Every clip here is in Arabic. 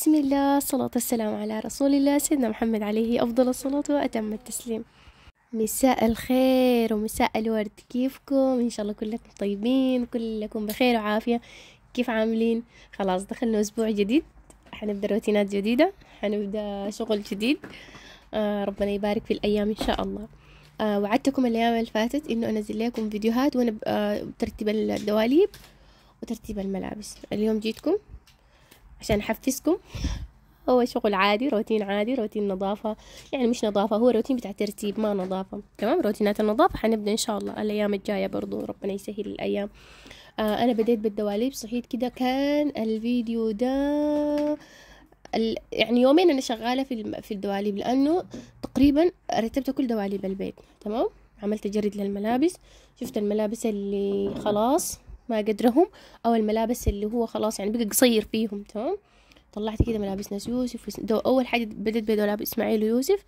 بسم الله الصلاة والسلام على رسول الله سيدنا محمد عليه أفضل الصلاة وأتم التسليم مساء الخير ومساء الورد كيفكم إن شاء الله كلكم طيبين كلكم بخير وعافية كيف عاملين خلاص دخلنا أسبوع جديد حنبدأ روتينات جديدة حنبدأ شغل جديد آه ربنا يبارك في الأيام إن شاء الله آه وعدتكم الأيام اللي فاتت إنه أنزل لكم فيديوهات وأنا بترتيب آه، الدواليب وترتيب الملابس اليوم جيتكم عشان أحفزكم هو شغل عادي روتين عادي روتين نظافة يعني مش نظافة هو روتين بتاع ترتيب ما نظافة تمام روتينات النظافة حنبدأ إن شاء الله الأيام الجاية برضو ربنا يسهل الأيام آه أنا بديت بالدواليب صحيت كده كان الفيديو ده ال... يعني يومين أنا شغالة في الم... في الدواليب لأنه تقريبا رتبت كل دواليب البيت تمام عملت جرد للملابس شفت الملابس اللي خلاص ما قدرهم او الملابس اللي هو خلاص يعني بقى قصير فيهم تمام طلعت كده ملابس ناس يوسف دو اول حاجه بديت بملابس اسماعيل ويوسف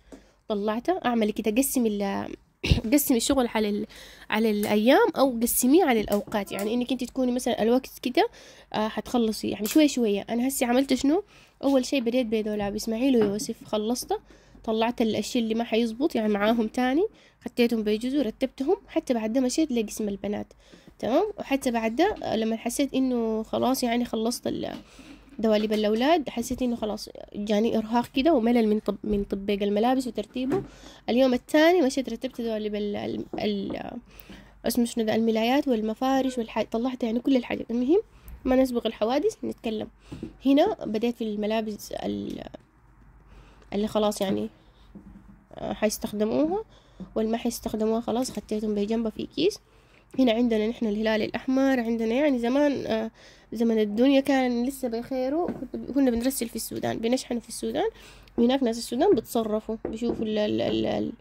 طلعته اعمل كده ال قسمي الشغل على ال... على الايام او قسميه على الاوقات يعني انك انت تكوني مثلا الوقت كده آه حتخلصي يعني شوي شويه انا هسي عملت شنو اول شيء بديت بدولاب اسماعيل ويوسف خلصته طلعت الاشياء اللي ما حيزبط يعني معاهم تاني خديتهم بيجوز رتبتهم حتى بعد ما مشيت لقسم البنات تمام وحتى بعد آه، لما حسيت انه خلاص يعني خلصت آه، دواليب الاولاد حسيت انه خلاص جاني ارهاق كده وملل من طب من تطبيق الملابس وترتيبه اليوم الثاني مشيت رتبت دواليب ال ال آه، اسمه شنو ده الملايات والمفارش والحاجات طلعت يعني كل الحاجات المهم ما نسبق الحوادث نتكلم هنا بديت في الملابس اللي خلاص يعني حيستخدموها والما حيستخدموها خلاص خدتهم بجنبه في كيس هنا عندنا نحن الهلال الأحمر عندنا يعني زمان آه، زمن الدنيا كان لسه بخيره كنا بنرسل في السودان بنشحنه في السودان وهناك ناس السودان بتصرفوا بيشوفوا ال ال ال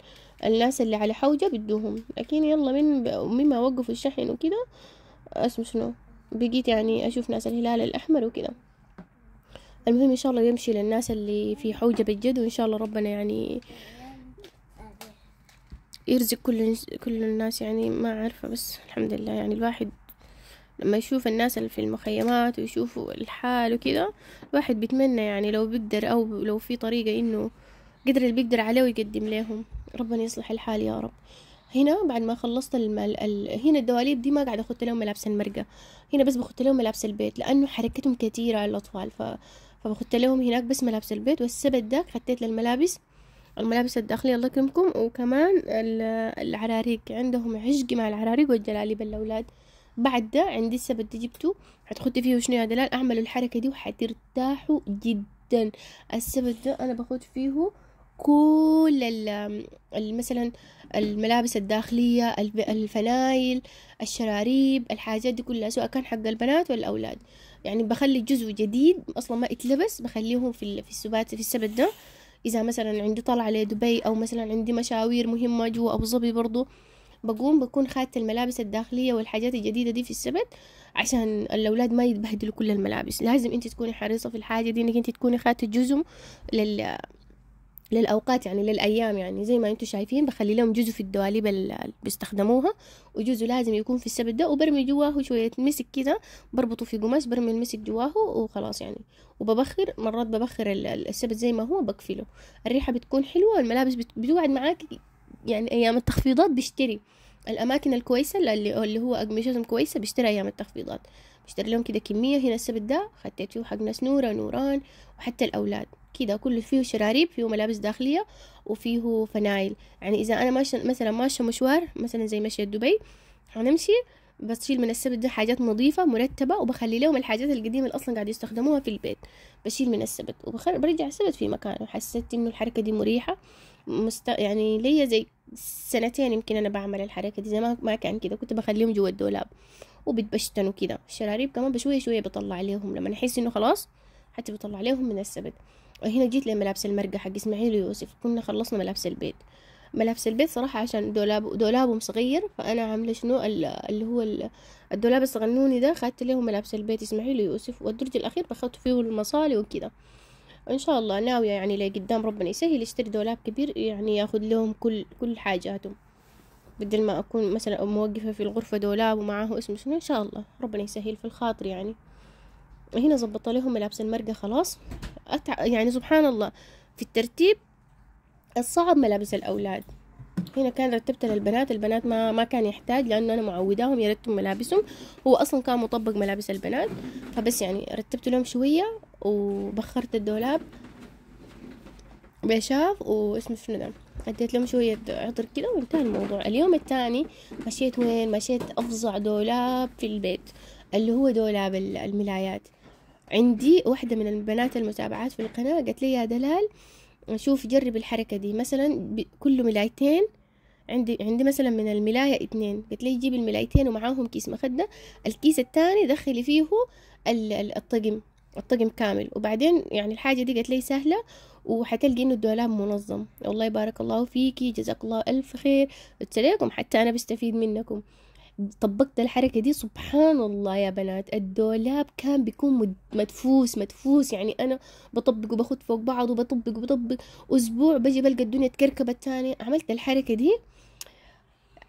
الناس اللي على حوجة بدوهم لكن يلا من مما وقف الشحن وكده اسمه شنو بقيت يعني أشوف ناس الهلال الأحمر وكده المهم إن شاء الله يمشي للناس اللي في حوجة بجد وإن شاء الله ربنا يعني يرزق كل كل الناس يعني ما عارفة بس الحمد لله يعني الواحد لما يشوف الناس اللي في المخيمات ويشوفوا الحال وكذا الواحد بيتمنى يعني لو بيقدر أو لو في طريقة إنه قدر اللي بيقدر عليه ويقدم لهم ربنا يصلح الحال يا رب هنا بعد ما خلصت المال ال... هنا الدواليب دي ما قاعدة اخذت لهم ملابس المرقة هنا بس بخدت لهم ملابس البيت لأنه حركتهم كثيرة الأطفال ف... فبخدت لهم هناك بس ملابس البيت والسبت داك حطيت للملابس الملابس الداخلية الله يكرمكم وكمان العراريق عندهم عشقي مع العراريق والجلاليب الأولاد بعد ده عندي السبت جبته هتخدي فيه شنو يا دلال اعملوا الحركة دي وحترتاحوا جدا السبت ده أنا بخد فيه كل مثلا الملابس الداخلية الفنايل الشراريب الحاجات دي كلها سواء كان حق البنات والاولاد يعني بخلي جزء جديد أصلا ما اتلبس بخليهم في السبات في السبت ده إذا مثلا عندي طلعة لدبي أو مثلا عندي مشاوير مهمة جوا أبو ظبي برضو بقوم بكون خدت الملابس الداخلية والحاجات الجديدة دي في السبت عشان الأولاد ما يتبهدلوا كل الملابس لازم أنت تكوني حريصة في الحاجة دي إنك أنت تكوني خدت جزم لل للأوقات يعني للأيام يعني زي ما انتم شايفين بخلي لهم جزء في الدواليب اللي بيستخدموها وجزء لازم يكون في السبت ده وبرمي جواه شوية مسك كده بربطه في قماش برمي المسك جواه وخلاص يعني وببخر مرات ببخر السبت زي ما هو بقفله الريحة بتكون حلوة الملابس بتقعد معاك يعني أيام التخفيضات بشتري الأماكن الكويسة اللي, اللي هو أقمشتهم كويسة بشتري أيام التخفيضات بشتري لهم كده كمية هنا السبت ده خديت فيه حق ناس نورة نوران وحتى الأولاد كده كل فيه شراريب فيه ملابس داخلية وفيه فنايل يعني إذا أنا ماشية مثلا ماشية مشوار مثلا زي مشية دبي هنمشي بشيل من السبت ده حاجات نظيفة مرتبة وبخلي لهم الحاجات القديمة اللي أصلا قاعد يستخدموها في البيت بشيل من السبت وبرجع السبت في مكانه حسيت إنه الحركة دي مريحة مست... يعني ليا زي سنتين يمكن أنا بعمل الحركة دي زي ما, ما كان كده كنت بخليهم جوا الدولاب وبتبشتنوا كده الشراريب كمان بشوية شوية بطلع عليهم لما أحس إنه خلاص حتى بطلع عليهم من السبت هنا جيت لملابس المرقة حق اسماعيل ويوسف كنا خلصنا ملابس البيت ملابس البيت صراحة عشان دولاب دولابهم صغير فأنا عاملة شنو اللي هو الدولاب الصغنوني ده خدت لهم ملابس البيت إسماعيل ويوسف والدرج الأخير بخدت فيه المصالي وكذا إن شاء الله ناوية يعني لقدام ربنا يسهل يشتري دولاب كبير يعني ياخد لهم كل كل حاجاتهم بدل ما أكون مثلا موقفة في الغرفة دولاب ومعاه اسم شنو إن شاء الله ربنا يسهل في الخاطر يعني هنا زبطت لهم ملابس المرقة خلاص أتع... يعني سبحان الله في الترتيب الصعب ملابس الأولاد هنا كان رتبت للبنات البنات ما ما كان يحتاج لانه انا معوداهم يرتبوا ملابسهم هو اصلا كان مطبق ملابس البنات فبس يعني رتبت لهم شويه وبخرت الدولاب بشاف واسم شنو ده اديت لهم شوية عطر كده وانتهى الموضوع اليوم التاني مشيت وين مشيت افظع دولاب في البيت اللي هو دولاب الملايات عندي واحدة من البنات المتابعات في القناة قالت لي يا دلال شوف جرب الحركة دي مثلا كل ملايتين عندي عندي مثلا من الملاية اتنين قلت لي جيب الملايتين ومعاهم كيس مخدة الكيس التاني دخلي فيه الطقم الطقم كامل وبعدين يعني الحاجة دي قلت لي سهلة وحتلقي انه الدولاب منظم والله بارك الله فيكي جزاك الله الف خير قلت حتى انا بستفيد منكم طبقت الحركة دي سبحان الله يا بنات الدولاب كان بيكون مدفوس مدفوس يعني أنا بطبق وباخد فوق بعض وبطبق وبطبق أسبوع بجي بلقى الدنيا تكركب تاني عملت الحركة دي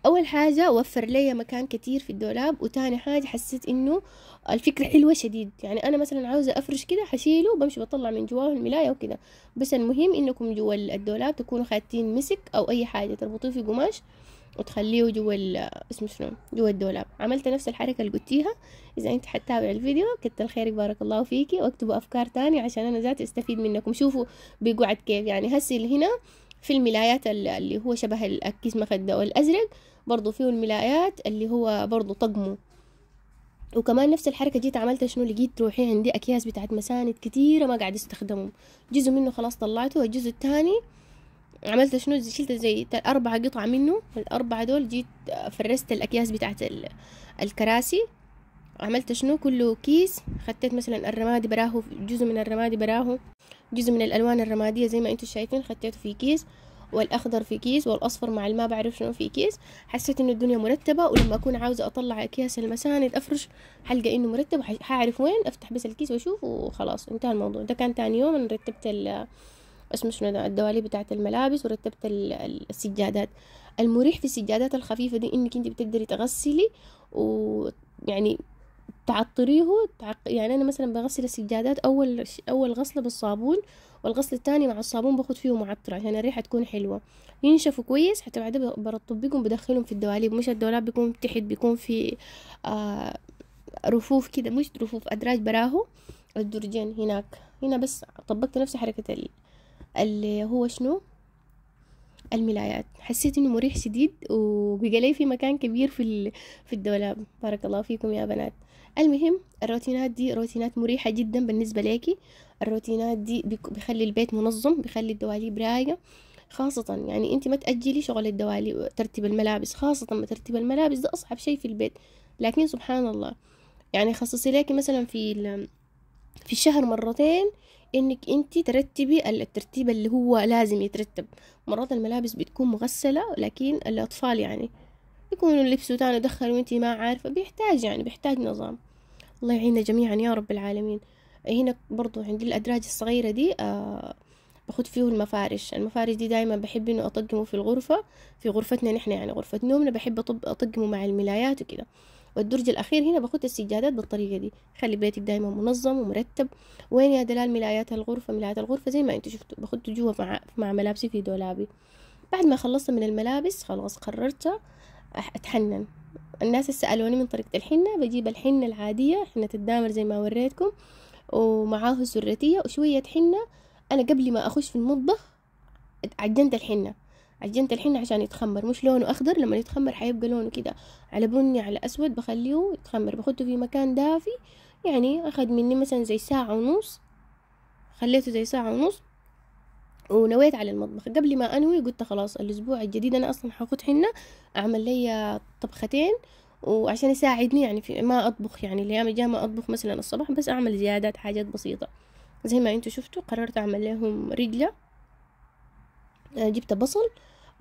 أول حاجة وفر لي مكان كتير في الدولاب وتاني حاجة حسيت إنه الفكرة حلوة شديد يعني أنا مثلا عاوزة أفرش كده حشيله بمشي بطلع من جواه الملاية وكده بس المهم إنكم جوا الدولاب تكونوا خاتين مسك أو أي حاجة تربطوه في قماش وتخليه جوا اسمه شنو جوا الدولاب عملت نفس الحركة اللي قلتيها إذا أنت حتتابع الفيديو كتر خيرك بارك الله فيكي واكتبوا أفكار تانية عشان أنا ذات استفيد منكم شوفوا بيقعد كيف يعني هسي هنا في الملايات اللي هو شبه الكيس مخدة والأزرق برضو فيه الملايات اللي هو برضو طقمه وكمان نفس الحركة جيت عملتها شنو لقيت روحي عندي أكياس بتاعت مساند كتيرة ما قاعد استخدمهم جزء منه خلاص طلعته والجزء التاني عملت شنو شلت زي أربعة قطع منه الأربعة دول جيت فرست الأكياس بتاعت الكراسي عملت شنو كله كيس خطيت مثلا الرمادي براهو جزء من الرمادي براهو جزء من الألوان الرمادية زي ما انتم شايفين خطيته في كيس والأخضر في كيس والأصفر مع الما بعرف شنو في كيس حسيت إنه الدنيا مرتبة ولما أكون عاوزة أطلع أكياس المساند أفرش حلقة إنه مرتب حعرف وين أفتح بس الكيس وأشوف وخلاص انتهى الموضوع ده كان تاني يوم أنا رتبت اسمه شنو الدواليب بتاعة الملابس ورتبت السجادات المريح في السجادات الخفيفة دي انك انت بتقدري تغسلي ويعني تعطريه تعق... يعني انا مثلا بغسل السجادات اول اول غسله بالصابون والغسل الثاني مع الصابون باخد فيه معطر عشان الريحه تكون حلوه ينشفوا كويس حتى بعدين برطب بدخلهم في الدواليب مش الدولاب بيكون تحت بيكون في آه رفوف كده مش رفوف ادراج براهو الدرجين هناك هنا بس طبقت نفس حركه اللي هو شنو الملايات حسيت انه مريح شديد وبقى لي في مكان كبير في في الدولاب بارك الله فيكم يا بنات المهم الروتينات دي روتينات مريحه جدا بالنسبه ليكي الروتينات دي بيخلي البيت منظم بيخلي الدواليب رايقه خاصة يعني انت ما تأجلي شغل الدواليب ترتيب الملابس خاصة ما ترتيب الملابس ده أصعب شيء في البيت لكن سبحان الله يعني خصصي لك مثلا في في الشهر مرتين انك انت ترتبي الترتيب اللي هو لازم يترتب مرات الملابس بتكون مغسلة لكن الاطفال يعني يكونوا لبسوا تاني دخلوا وانت ما عارفة بيحتاج يعني بيحتاج نظام الله يعيننا جميعا يا رب العالمين هنا برضو عندي الادراج الصغيرة دي آه باخد فيه المفارش المفارش دي دايما بحب انه اطقمه في الغرفة في غرفتنا نحن يعني غرفة نومنا بحب اطقمه مع الملايات وكده والدرج الأخير هنا بخط السجادات بالطريقة دي خلي بيتك دايما منظم ومرتب وين يا دلال ملايات الغرفة ملايات الغرفة زي ما انتوا شفتوا بخط جوا مع, مع ملابسي في دولابي بعد ما خلصت من الملابس خلاص قررت أتحنن الناس سألوني من طريقة الحنة بجيب الحنة العادية حنة الدامر زي ما وريتكم ومعاه سرتية وشوية حنة أنا قبل ما أخش في المطبخ عجنت الحنة عجنت الحين عشان يتخمر مش لونه اخضر لما يتخمر حيبقى لونه كده على بني على اسود بخليه يتخمر بحطه في مكان دافي يعني اخذ مني مثلا زي ساعة ونص خليته زي ساعة ونص ونويت على المطبخ قبل ما انوي قلت خلاص الاسبوع الجديد انا اصلا حاخد حنة اعمل لي طبختين وعشان يساعدني يعني في ما اطبخ يعني الايام الجايه ما اطبخ مثلا الصباح بس اعمل زيادات حاجات بسيطه زي ما انتوا شفتوا قررت اعمل لهم رجله آه، جبت بصل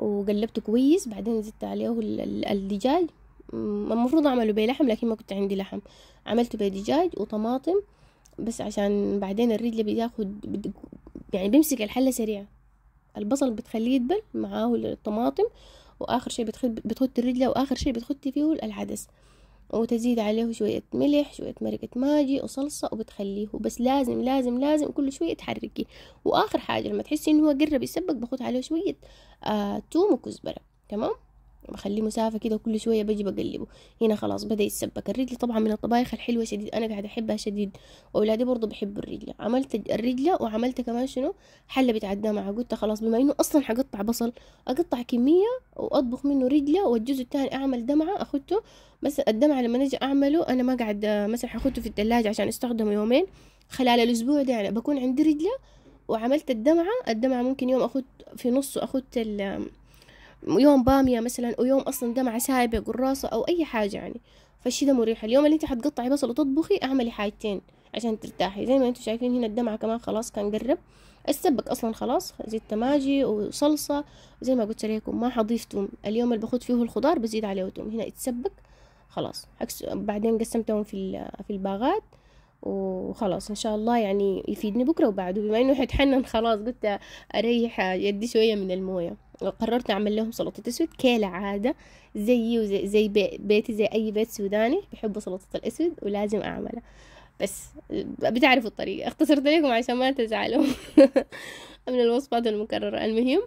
وقلبته كويس بعدين زدت عليه الدجاج المفروض اعمله بلحم لكن ما كنت عندي لحم عملته بدجاج وطماطم بس عشان بعدين الرجل بياخد يعني بيمسك الحلة سريعة البصل بتخليه يدبل معاه الطماطم واخر شيء بتخد بتخد الرجله واخر شيء بتخد فيه العدس وتزيد عليه شوية ملح شوية مرقة ماجي وصلصة وبتخليه بس لازم لازم لازم كل شوية تحركي وآخر حاجة لما تحسي إنه هو قرب يسبك بخوت عليه شوية آه توم وكزبرة تمام بخليه مسافه كده كل شويه بجي بقلبه هنا خلاص بدا يتسبك الرجل طبعا من الطبايخ الحلوه شديد انا قاعده احبها شديد واولادي برضو بيحبوا الرجله عملت الرجله وعملت كمان شنو حله بتعدمها قلت خلاص بما انه اصلا حقطع بصل اقطع كميه واطبخ منه رجله والجزء الثاني اعمل دمعه اخدته بس الدمعه لما نجي اعمله انا ما قاعد مثلا حخته في الثلاجه عشان استخدمه يومين خلال الاسبوع ده يعني بكون عندي رجله وعملت الدمعة الدمعة ممكن يوم أخد في نصه أخد يوم بامية مثلا ويوم أصلا دمعه سايبة قراصة أو أي حاجة يعني فالشي ده مريح اليوم اللي انت حتقطعي بصل وتطبخي اعملي حاجتين عشان ترتاحي زي ما انتم شايفين هنا الدمعة كمان خلاص كان قرب السبك اصلا خلاص زيت تماجي وصلصة زي ما قلت لكم ما حضيف توم اليوم اللي باخد فيه الخضار بزيد عليه توم هنا اتسبك خلاص بعدين قسمتهم في في الباغات وخلاص ان شاء الله يعني يفيدني بكره وبعده بما انه حيتحنن خلاص قلت اريح يدي شويه من المويه قررت اعمل لهم سلطه اسود كالعاده زيي وزي زي بيتي زي اي بيت سوداني بيحبوا سلطه الاسود ولازم اعملها بس بتعرفوا الطريقه اختصرت لكم عشان ما تزعلوا من الوصفات المكرره المهم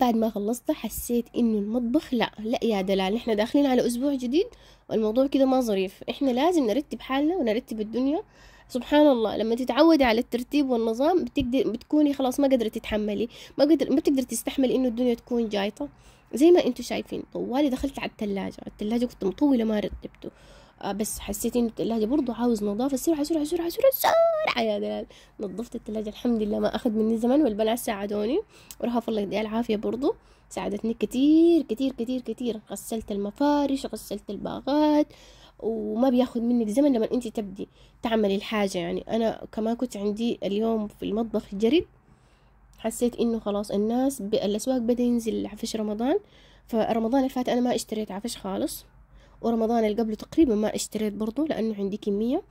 بعد ما خلصت حسيت انه المطبخ لا لا يا دلال احنا داخلين على اسبوع جديد والموضوع كده ما ظريف احنا لازم نرتب حالنا ونرتب الدنيا سبحان الله لما تتعودي على الترتيب والنظام بتقدر بتكوني خلاص ما قدرت تتحملي ما قدر ما بتقدر تستحملي انه الدنيا تكون جايطه زي ما انتم شايفين طوالي دخلت على الثلاجه الثلاجه كنت مطوله ما رتبته آه، بس حسيت انه الثلاجة برضو عاوز نظافة سرعة سرعة سرعة سرعة سرعة يا دلال نظفت الثلاجة الحمد لله ما اخذ مني زمن والبنات ساعدوني ورهف الله يديها العافية برضو ساعدتني كتير كتير كتير كتير غسلت المفارش غسلت الباغات وما بياخد منك زمن لما انت تبدي تعملي الحاجة يعني انا كمان كنت عندي اليوم في المطبخ جرد حسيت انه خلاص الناس الاسواق بدا ينزل عفش رمضان فرمضان اللي فات انا ما اشتريت عفش خالص ورمضان اللي قبله تقريبا ما اشتريت برضه لانه عندي كميه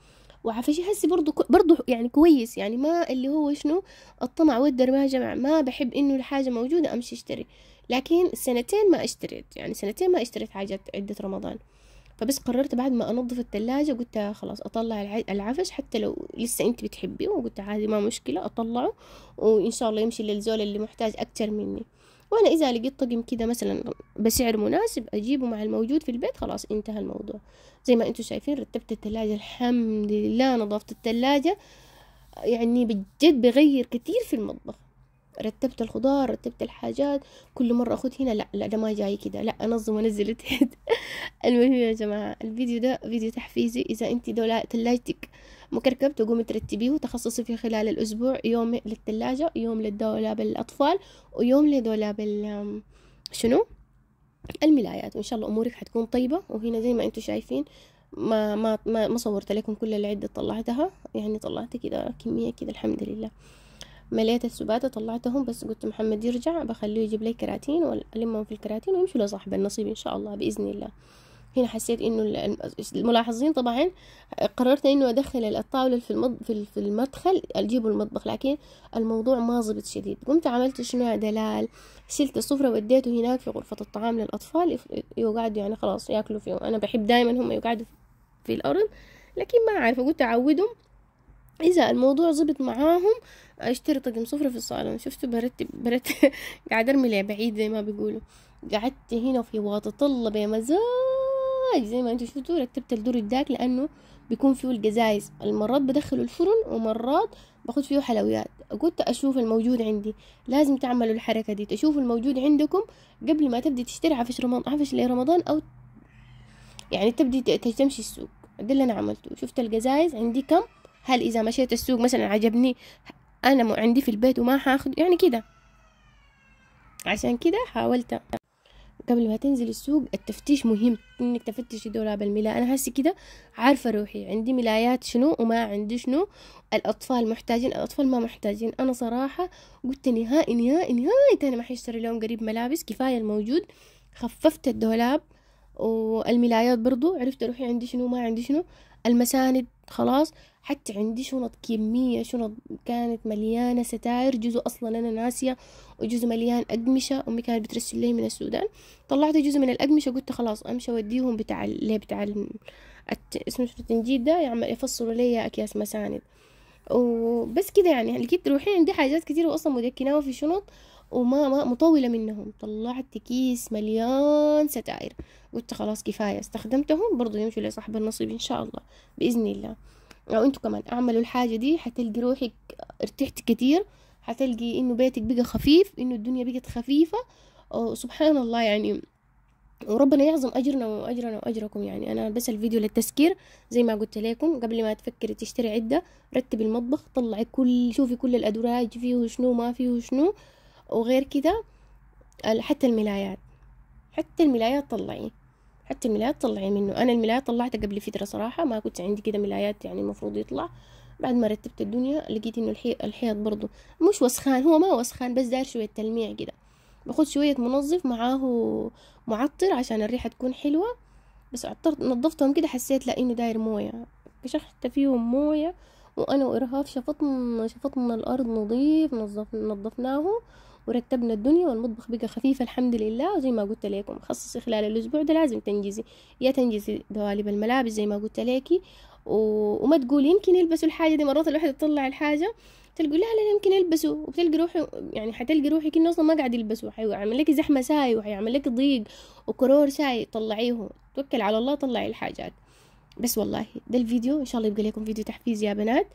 وعفشي هسي برضو برضو يعني كويس يعني ما اللي هو شنو الطمع والدر ما جمع ما بحب انه الحاجه موجوده امشي اشتري لكن سنتين ما اشتريت يعني سنتين ما اشتريت حاجات عده رمضان فبس قررت بعد ما انظف الثلاجه قلت خلاص اطلع العفش حتى لو لسه انت بتحبيه وقلت عادي ما مشكله اطلعه وان شاء الله يمشي للزول اللي محتاج اكتر مني وانا اذا لقيت طقم كده مثلا بسعر مناسب اجيبه مع الموجود في البيت خلاص انتهى الموضوع زي ما انتم شايفين رتبت الثلاجه الحمد لله نظفت الثلاجه يعني بجد بغير كتير في المطبخ رتبت الخضار رتبت الحاجات كل مرة أخد هنا لا لا ده ما جاي كده لا أنظم وأنزل تحت المهم يا جماعة الفيديو ده فيديو تحفيزي إذا أنت دولة تلاجتك مكركب تقومي ترتبيه وتخصصي في خلال الأسبوع يوم للتلاجة يوم للدولاب الأطفال ويوم لدولاب شنو الملايات وإن شاء الله أمورك حتكون طيبة وهنا زي ما أنتم شايفين ما ما ما صورت لكم كل العدة طلعتها يعني طلعت كده كمية كده الحمد لله مليت السبات طلعتهم بس قلت محمد يرجع بخليه يجيب لي كراتين والمهم في الكراتين ويمشوا لصاحب النصيب ان شاء الله باذن الله هنا حسيت انه الملاحظين طبعا قررت انه ادخل الطاوله في في المدخل اجيبه المطبخ لكن الموضوع ما ظبط شديد قمت عملت شنو دلال شلت السفره وديته هناك في غرفه الطعام للاطفال يقعدوا يعني خلاص ياكلوا فيه انا بحب دائما هم يقعدوا في الارض لكن ما عارفه قلت اعودهم اذا الموضوع ظبط معاهم اشتري طقم صفر في الصالون شفتوا برتب برتب قاعد ارمي ليه بعيد زي ما بيقولوا قعدت هنا في واطة الله مزاج زي ما انتم شفتوا رتبت الدور الداك لانه بيكون فيه القزايز المرات بدخله الفرن ومرات باخد فيه حلويات قلت اشوف الموجود عندي لازم تعملوا الحركه دي تشوفوا الموجود عندكم قبل ما تبدي تشتري عفش رمضان عفش لرمضان او يعني تبدي تمشي السوق ده اللي انا عملته شفت القزايز عندي كم هل اذا مشيت السوق مثلا عجبني انا عندي في البيت وما هاخد يعني كده عشان كده حاولت قبل ما تنزل السوق التفتيش مهم انك تفتشي دولاب الملاء انا هسي كده عارفه روحي عندي ملايات شنو وما عندي شنو الاطفال محتاجين الاطفال ما محتاجين انا صراحه قلت نهائي نهائي نهائي تاني ما حيشتري لهم قريب ملابس كفايه الموجود خففت الدولاب والملايات برضو عرفت روحي عندي شنو ما عندي شنو المساند خلاص حتى عندي شنط كمية شنط كانت مليانة ستاير جزء أصلا أنا ناسية وجزء مليان أقمشة أمي كانت بترسل لي من السودان طلعت جزء من الأقمشة قلت خلاص أمشي أوديهم بتاع اللي بتاع الت... اسمه التنجيد ده يعمل يعني يفصلوا لي أكياس مساند وبس كده يعني لقيت روحي عندي حاجات كتير وأصلا مدكناها في شنط وما ما مطولة منهم طلعت كيس مليان ستائر قلت خلاص كفاية استخدمتهم برضو يمشوا لصاحب النصيب إن شاء الله بإذن الله او انتوا كمان اعملوا الحاجة دي حتلقي روحك ارتحت كتير حتلقي انه بيتك بقى خفيف انه الدنيا بقت خفيفة سبحان الله يعني وربنا يعظم اجرنا واجرنا واجركم يعني انا بس الفيديو للتسكير زي ما قلت لكم قبل ما تفكري تشتري عده رتبي المطبخ طلعي كل شوفي كل الادراج فيه وشنو ما فيه وشنو وغير كده حتى الملايات حتى الملايات طلعيه حتى الملايات طلعي منه أنا الملايات طلعتها قبل فترة صراحة ما كنت عندي كده ملايات يعني المفروض يطلع بعد ما رتبت الدنيا لقيت إنه الحي... الحيط برضو مش وسخان هو ما وسخان بس داير شوية تلميع كده باخد شوية منظف معاه معطر عشان الريحة تكون حلوة بس عطرت نظفتهم كده حسيت لا إنه داير موية كشخت فيهم موية وأنا وإرهاف شفطنا شفطنا الأرض نظيف نظف نظفناه ورتبنا الدنيا والمطبخ بقى خفيف الحمد لله وزي ما قلت لكم خصصي خلال الأسبوع ده لازم تنجزي يا تنجزي دوالب الملابس زي ما قلت لكي و... وما تقولي يمكن يلبسوا الحاجة دي مرات الواحد تطلع الحاجة تلقوا لا لا يمكن يلبسوا وبتلقي روحي يعني حتلقي روحك انه اصلا ما قاعد يلبسوا حيعمل لك زحمه ساي وحيعمل لك ضيق وكرور ساي طلعيه توكل على الله طلعي الحاجات بس والله ده الفيديو ان شاء الله يبقى لكم فيديو تحفيز يا بنات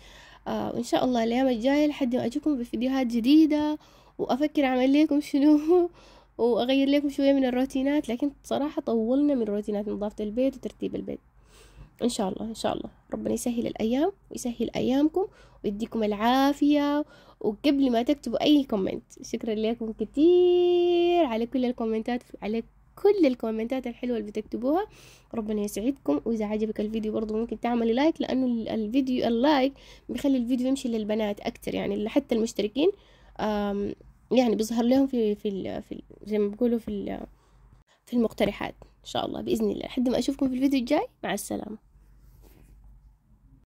آه وان شاء الله الايام الجايه لحد ما اجيكم بفيديوهات جديده وافكر اعمل لكم شنو واغير لكم شويه من الروتينات لكن صراحه طولنا من روتينات نظافه البيت وترتيب البيت ان شاء الله ان شاء الله ربنا يسهل الايام ويسهل ايامكم ويديكم العافيه وقبل ما تكتبوا اي كومنت شكرا لكم كتير على كل الكومنتات على كل الكومنتات الحلوه اللي بتكتبوها ربنا يسعدكم واذا عجبك الفيديو برضو ممكن تعملي لايك لانه الفيديو اللايك بيخلي الفيديو يمشي للبنات اكتر يعني حتى المشتركين يعني بظهر لهم في في, ال في ال زي ما بقولوا في في المقترحات ان شاء الله باذن الله لحد ما اشوفكم في الفيديو الجاي مع السلامه